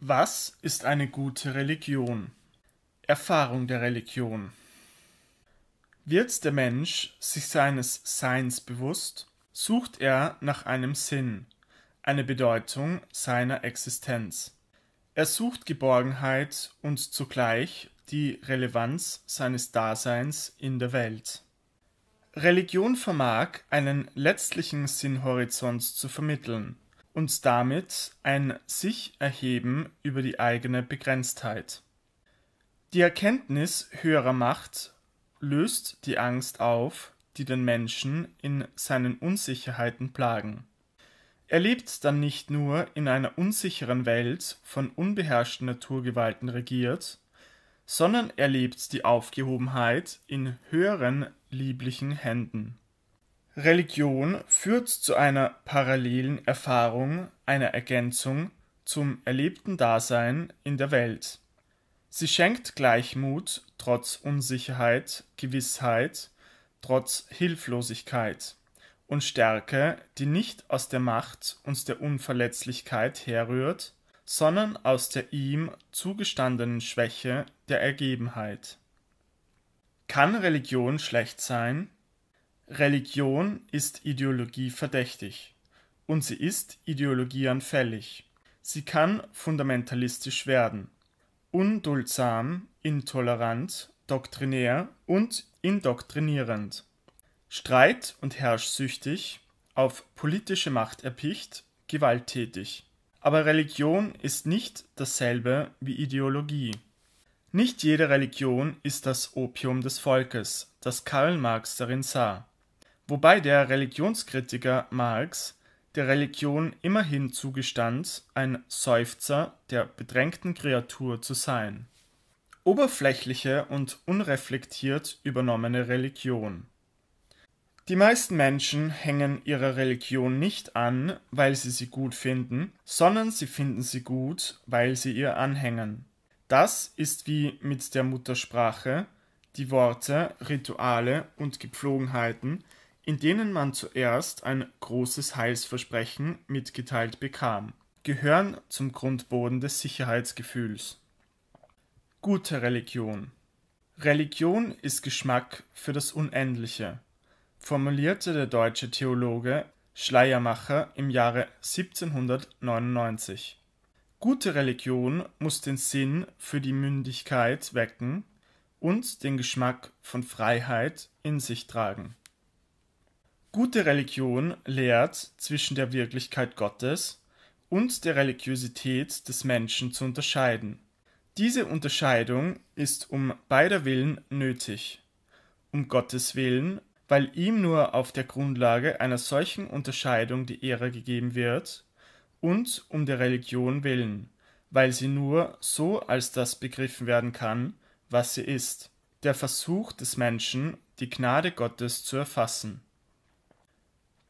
Was ist eine gute Religion? Erfahrung der Religion. Wird der Mensch sich seines Seins bewusst, sucht er nach einem Sinn, eine Bedeutung seiner Existenz. Er sucht Geborgenheit und zugleich die Relevanz seines Daseins in der Welt. Religion vermag einen letztlichen Sinnhorizont zu vermitteln und damit ein Sich-Erheben über die eigene Begrenztheit. Die Erkenntnis höherer Macht löst die Angst auf, die den Menschen in seinen Unsicherheiten plagen. Er lebt dann nicht nur in einer unsicheren Welt von unbeherrschten Naturgewalten regiert, sondern er lebt die Aufgehobenheit in höheren lieblichen Händen. Religion führt zu einer parallelen Erfahrung, einer Ergänzung zum erlebten Dasein in der Welt. Sie schenkt Gleichmut trotz Unsicherheit, Gewissheit, trotz Hilflosigkeit und Stärke, die nicht aus der Macht und der Unverletzlichkeit herrührt, sondern aus der ihm zugestandenen Schwäche der Ergebenheit. Kann Religion schlecht sein? Religion ist Ideologie verdächtig und sie ist ideologieanfällig. Sie kann fundamentalistisch werden, unduldsam, intolerant, doktrinär und indoktrinierend, streit- und herrschsüchtig, auf politische Macht erpicht, gewalttätig. Aber Religion ist nicht dasselbe wie Ideologie. Nicht jede Religion ist das Opium des Volkes, das Karl Marx darin sah wobei der Religionskritiker Marx der Religion immerhin zugestand, ein Seufzer der bedrängten Kreatur zu sein. Oberflächliche und unreflektiert übernommene Religion Die meisten Menschen hängen ihrer Religion nicht an, weil sie sie gut finden, sondern sie finden sie gut, weil sie ihr anhängen. Das ist wie mit der Muttersprache, die Worte, Rituale und Gepflogenheiten in denen man zuerst ein großes Heilsversprechen mitgeteilt bekam, gehören zum Grundboden des Sicherheitsgefühls. Gute Religion Religion ist Geschmack für das Unendliche, formulierte der deutsche Theologe Schleiermacher im Jahre 1799. Gute Religion muss den Sinn für die Mündigkeit wecken und den Geschmack von Freiheit in sich tragen. Gute Religion lehrt, zwischen der Wirklichkeit Gottes und der Religiosität des Menschen zu unterscheiden. Diese Unterscheidung ist um beider Willen nötig. Um Gottes Willen, weil ihm nur auf der Grundlage einer solchen Unterscheidung die Ehre gegeben wird, und um der Religion willen, weil sie nur so als das begriffen werden kann, was sie ist, der Versuch des Menschen, die Gnade Gottes zu erfassen.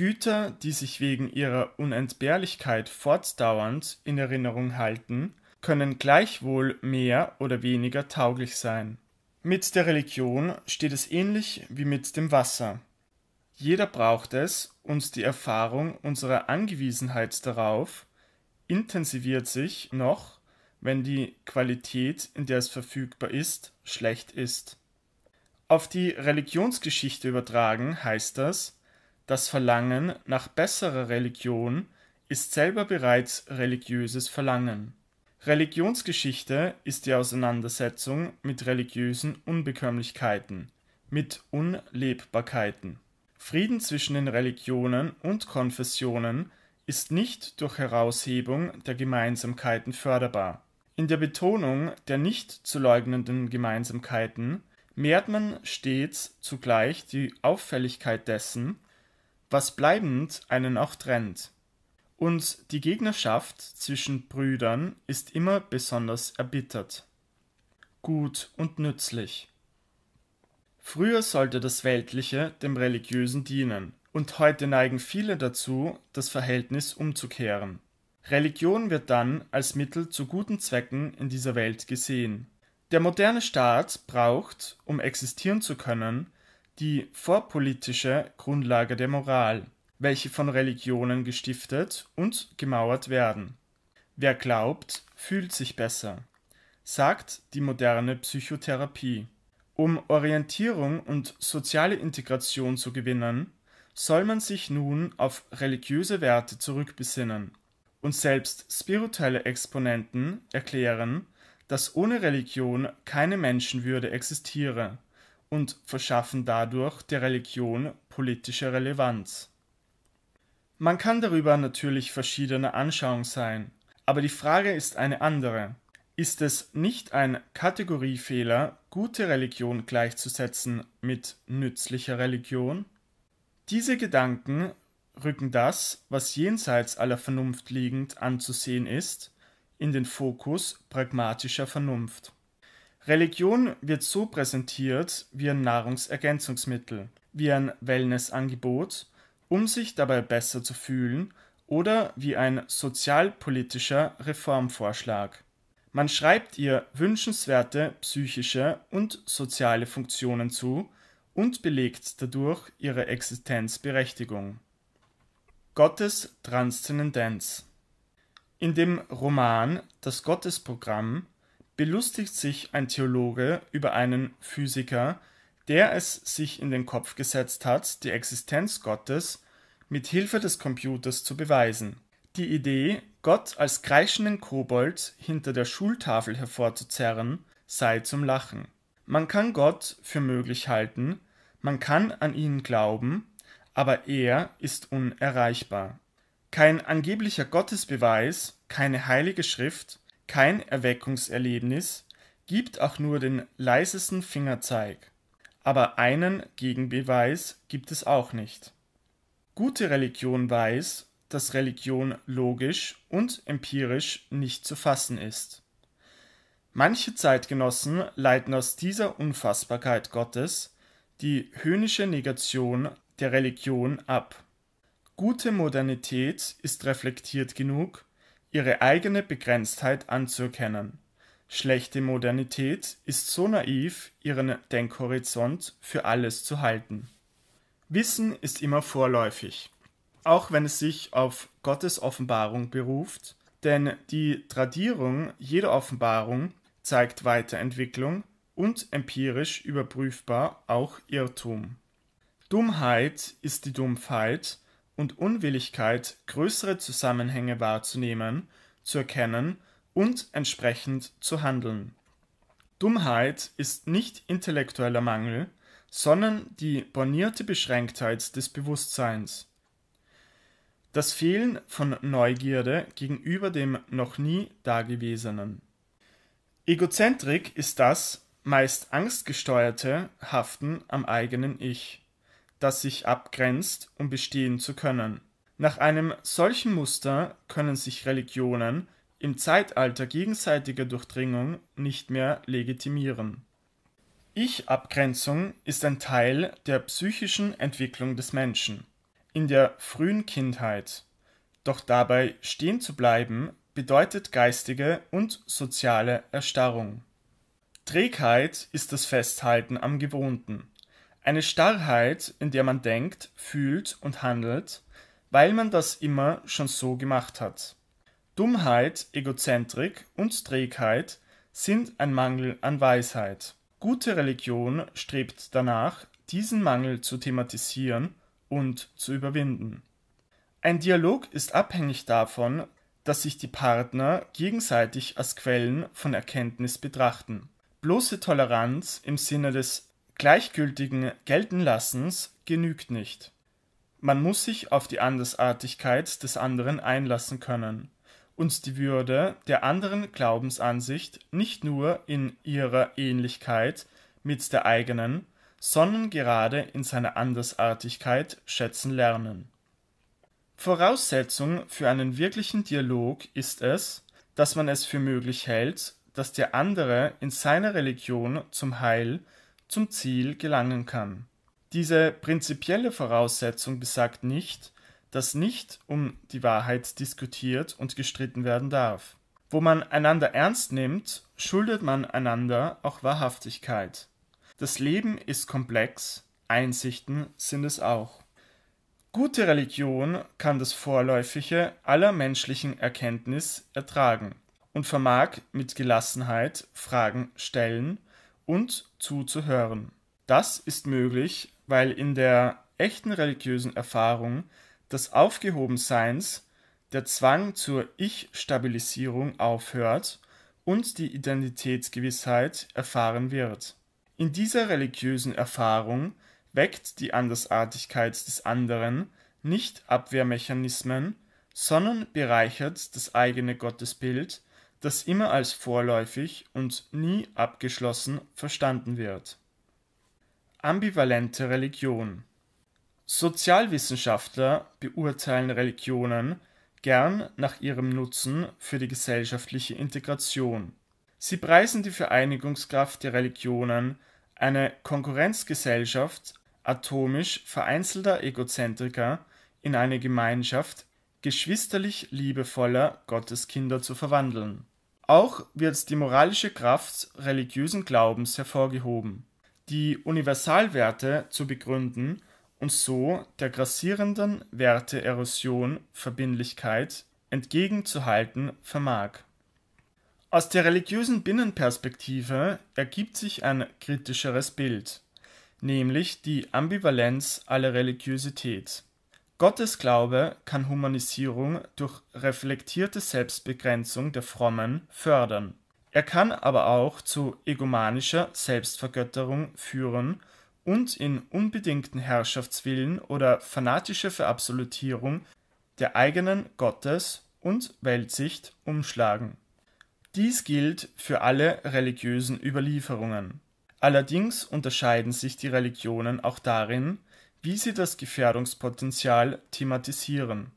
Güter, die sich wegen ihrer Unentbehrlichkeit fortdauernd in Erinnerung halten, können gleichwohl mehr oder weniger tauglich sein. Mit der Religion steht es ähnlich wie mit dem Wasser. Jeder braucht es und die Erfahrung unserer Angewiesenheit darauf intensiviert sich noch, wenn die Qualität, in der es verfügbar ist, schlecht ist. Auf die Religionsgeschichte übertragen heißt das, das Verlangen nach besserer Religion ist selber bereits religiöses Verlangen. Religionsgeschichte ist die Auseinandersetzung mit religiösen Unbekömmlichkeiten, mit Unlebbarkeiten. Frieden zwischen den Religionen und Konfessionen ist nicht durch Heraushebung der Gemeinsamkeiten förderbar. In der Betonung der nicht zu leugnenden Gemeinsamkeiten mehrt man stets zugleich die Auffälligkeit dessen, was bleibend einen auch trennt. Und die Gegnerschaft zwischen Brüdern ist immer besonders erbittert. Gut und nützlich. Früher sollte das Weltliche dem Religiösen dienen, und heute neigen viele dazu, das Verhältnis umzukehren. Religion wird dann als Mittel zu guten Zwecken in dieser Welt gesehen. Der moderne Staat braucht, um existieren zu können, die vorpolitische Grundlage der Moral, welche von Religionen gestiftet und gemauert werden. Wer glaubt, fühlt sich besser, sagt die moderne Psychotherapie. Um Orientierung und soziale Integration zu gewinnen, soll man sich nun auf religiöse Werte zurückbesinnen und selbst spirituelle Exponenten erklären, dass ohne Religion keine Menschenwürde existiere und verschaffen dadurch der Religion politische Relevanz. Man kann darüber natürlich verschiedener Anschauung sein, aber die Frage ist eine andere. Ist es nicht ein Kategoriefehler, gute Religion gleichzusetzen mit nützlicher Religion? Diese Gedanken rücken das, was jenseits aller Vernunft liegend anzusehen ist, in den Fokus pragmatischer Vernunft. Religion wird so präsentiert wie ein Nahrungsergänzungsmittel, wie ein Wellnessangebot, um sich dabei besser zu fühlen oder wie ein sozialpolitischer Reformvorschlag. Man schreibt ihr wünschenswerte psychische und soziale Funktionen zu und belegt dadurch ihre Existenzberechtigung. Gottes Transzendenz In dem Roman Das Gottesprogramm belustigt sich ein Theologe über einen Physiker, der es sich in den Kopf gesetzt hat, die Existenz Gottes mit Hilfe des Computers zu beweisen. Die Idee, Gott als kreischenden Kobold hinter der Schultafel hervorzuzerren, sei zum Lachen. Man kann Gott für möglich halten, man kann an ihn glauben, aber er ist unerreichbar. Kein angeblicher Gottesbeweis, keine heilige Schrift, kein Erweckungserlebnis gibt auch nur den leisesten Fingerzeig, aber einen Gegenbeweis gibt es auch nicht. Gute Religion weiß, dass Religion logisch und empirisch nicht zu fassen ist. Manche Zeitgenossen leiten aus dieser Unfassbarkeit Gottes die höhnische Negation der Religion ab. Gute Modernität ist reflektiert genug, ihre eigene Begrenztheit anzuerkennen. Schlechte Modernität ist so naiv, ihren Denkhorizont für alles zu halten. Wissen ist immer vorläufig, auch wenn es sich auf Gottes Offenbarung beruft, denn die Tradierung jeder Offenbarung zeigt Weiterentwicklung und empirisch überprüfbar auch Irrtum. Dummheit ist die Dumpfheit, und Unwilligkeit, größere Zusammenhänge wahrzunehmen, zu erkennen und entsprechend zu handeln. Dummheit ist nicht intellektueller Mangel, sondern die bornierte Beschränktheit des Bewusstseins. Das Fehlen von Neugierde gegenüber dem noch nie Dagewesenen. Egozentrik ist das meist angstgesteuerte Haften am eigenen Ich das sich abgrenzt, um bestehen zu können. Nach einem solchen Muster können sich Religionen im Zeitalter gegenseitiger Durchdringung nicht mehr legitimieren. Ich-Abgrenzung ist ein Teil der psychischen Entwicklung des Menschen in der frühen Kindheit. Doch dabei stehen zu bleiben bedeutet geistige und soziale Erstarrung. Trägheit ist das Festhalten am Gewohnten, eine Starrheit, in der man denkt, fühlt und handelt, weil man das immer schon so gemacht hat. Dummheit, Egozentrik und Trägheit sind ein Mangel an Weisheit. Gute Religion strebt danach, diesen Mangel zu thematisieren und zu überwinden. Ein Dialog ist abhängig davon, dass sich die Partner gegenseitig als Quellen von Erkenntnis betrachten. Bloße Toleranz im Sinne des gleichgültigen Geltenlassens genügt nicht. Man muss sich auf die Andersartigkeit des anderen einlassen können und die Würde der anderen Glaubensansicht nicht nur in ihrer Ähnlichkeit mit der eigenen, sondern gerade in seiner Andersartigkeit schätzen lernen. Voraussetzung für einen wirklichen Dialog ist es, dass man es für möglich hält, dass der andere in seiner Religion zum Heil zum Ziel gelangen kann. Diese prinzipielle Voraussetzung besagt nicht, dass nicht um die Wahrheit diskutiert und gestritten werden darf. Wo man einander ernst nimmt, schuldet man einander auch Wahrhaftigkeit. Das Leben ist komplex, Einsichten sind es auch. Gute Religion kann das Vorläufige aller menschlichen Erkenntnis ertragen und vermag mit Gelassenheit Fragen stellen und zuzuhören. Das ist möglich, weil in der echten religiösen Erfahrung des Aufgehobenseins der Zwang zur Ich-Stabilisierung aufhört und die Identitätsgewissheit erfahren wird. In dieser religiösen Erfahrung weckt die Andersartigkeit des anderen nicht Abwehrmechanismen, sondern bereichert das eigene Gottesbild das immer als vorläufig und nie abgeschlossen verstanden wird. Ambivalente Religion Sozialwissenschaftler beurteilen Religionen gern nach ihrem Nutzen für die gesellschaftliche Integration. Sie preisen die Vereinigungskraft der Religionen, eine Konkurrenzgesellschaft atomisch vereinzelter Egozentriker in eine Gemeinschaft geschwisterlich liebevoller Gotteskinder zu verwandeln. Auch wird die moralische Kraft religiösen Glaubens hervorgehoben, die Universalwerte zu begründen und so der grassierenden Werteerosion Verbindlichkeit entgegenzuhalten vermag. Aus der religiösen Binnenperspektive ergibt sich ein kritischeres Bild, nämlich die Ambivalenz aller Religiosität Gottes Glaube kann Humanisierung durch reflektierte Selbstbegrenzung der Frommen fördern. Er kann aber auch zu egomanischer Selbstvergötterung führen und in unbedingten Herrschaftswillen oder fanatische Verabsolutierung der eigenen Gottes- und Weltsicht umschlagen. Dies gilt für alle religiösen Überlieferungen. Allerdings unterscheiden sich die Religionen auch darin, wie sie das Gefährdungspotenzial thematisieren.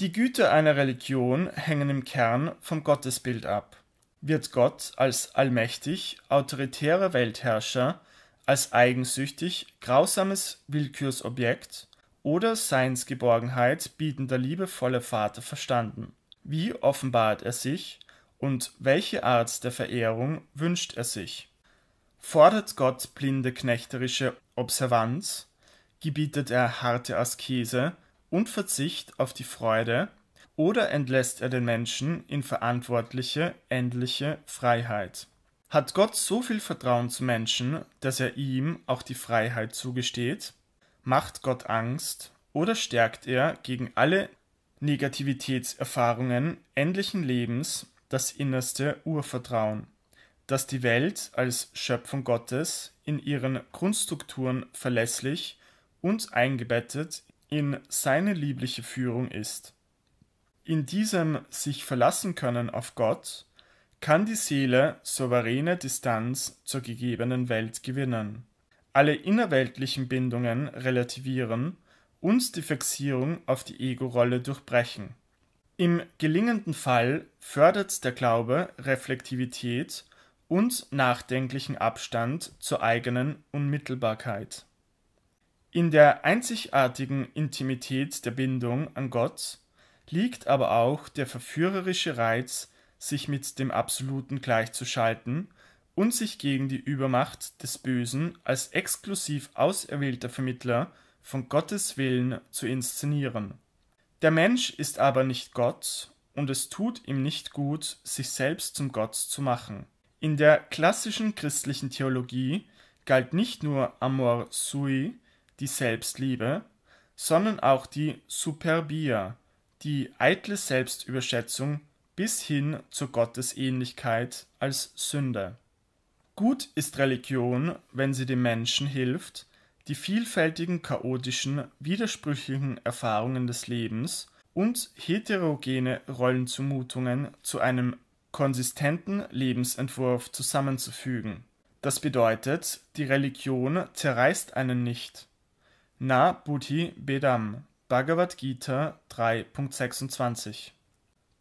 Die Güter einer Religion hängen im Kern vom Gottesbild ab. Wird Gott als allmächtig, autoritärer Weltherrscher, als eigensüchtig, grausames Willkürsobjekt oder Seinsgeborgenheit bietender liebevoller Vater verstanden? Wie offenbart er sich und welche Art der Verehrung wünscht er sich? Fordert Gott blinde knechterische Observanz gebietet er harte Askese und Verzicht auf die Freude, oder entlässt er den Menschen in verantwortliche, endliche Freiheit. Hat Gott so viel Vertrauen zu Menschen, dass er ihm auch die Freiheit zugesteht? Macht Gott Angst oder stärkt er gegen alle Negativitätserfahrungen endlichen Lebens das innerste Urvertrauen, dass die Welt als Schöpfung Gottes in ihren Grundstrukturen verlässlich und eingebettet in seine liebliche Führung ist. In diesem sich verlassen können auf Gott kann die Seele souveräne Distanz zur gegebenen Welt gewinnen, alle innerweltlichen Bindungen relativieren und die Fixierung auf die Ego-Rolle durchbrechen. Im gelingenden Fall fördert der Glaube Reflektivität und nachdenklichen Abstand zur eigenen Unmittelbarkeit in der einzigartigen Intimität der Bindung an Gott liegt aber auch der verführerische Reiz, sich mit dem Absoluten gleichzuschalten und sich gegen die Übermacht des Bösen als exklusiv auserwählter Vermittler von Gottes Willen zu inszenieren. Der Mensch ist aber nicht Gott, und es tut ihm nicht gut, sich selbst zum Gott zu machen. In der klassischen christlichen Theologie galt nicht nur Amor sui, die Selbstliebe, sondern auch die Superbia, die eitle Selbstüberschätzung bis hin zur Gottesähnlichkeit als Sünde. Gut ist Religion, wenn sie dem Menschen hilft, die vielfältigen chaotischen, widersprüchlichen Erfahrungen des Lebens und heterogene Rollenzumutungen zu einem konsistenten Lebensentwurf zusammenzufügen. Das bedeutet, die Religion zerreißt einen nicht, na Buddhi Bedam Bhagavad Gita 3.26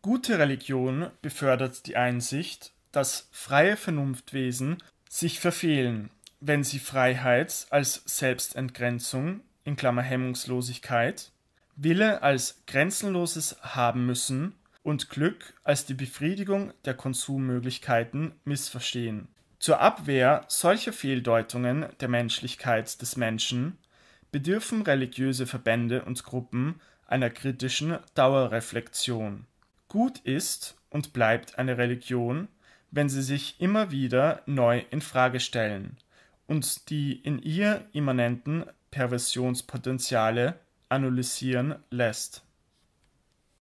Gute Religion befördert die Einsicht, dass freie Vernunftwesen sich verfehlen, wenn sie Freiheit als Selbstentgrenzung in Klammer Hemmungslosigkeit, Wille als grenzenloses haben müssen und Glück als die Befriedigung der Konsummöglichkeiten missverstehen. Zur Abwehr solcher Fehldeutungen der Menschlichkeit des Menschen bedürfen religiöse Verbände und Gruppen einer kritischen Dauerreflexion. Gut ist und bleibt eine Religion, wenn sie sich immer wieder neu in Frage stellen und die in ihr immanenten Perversionspotenziale analysieren lässt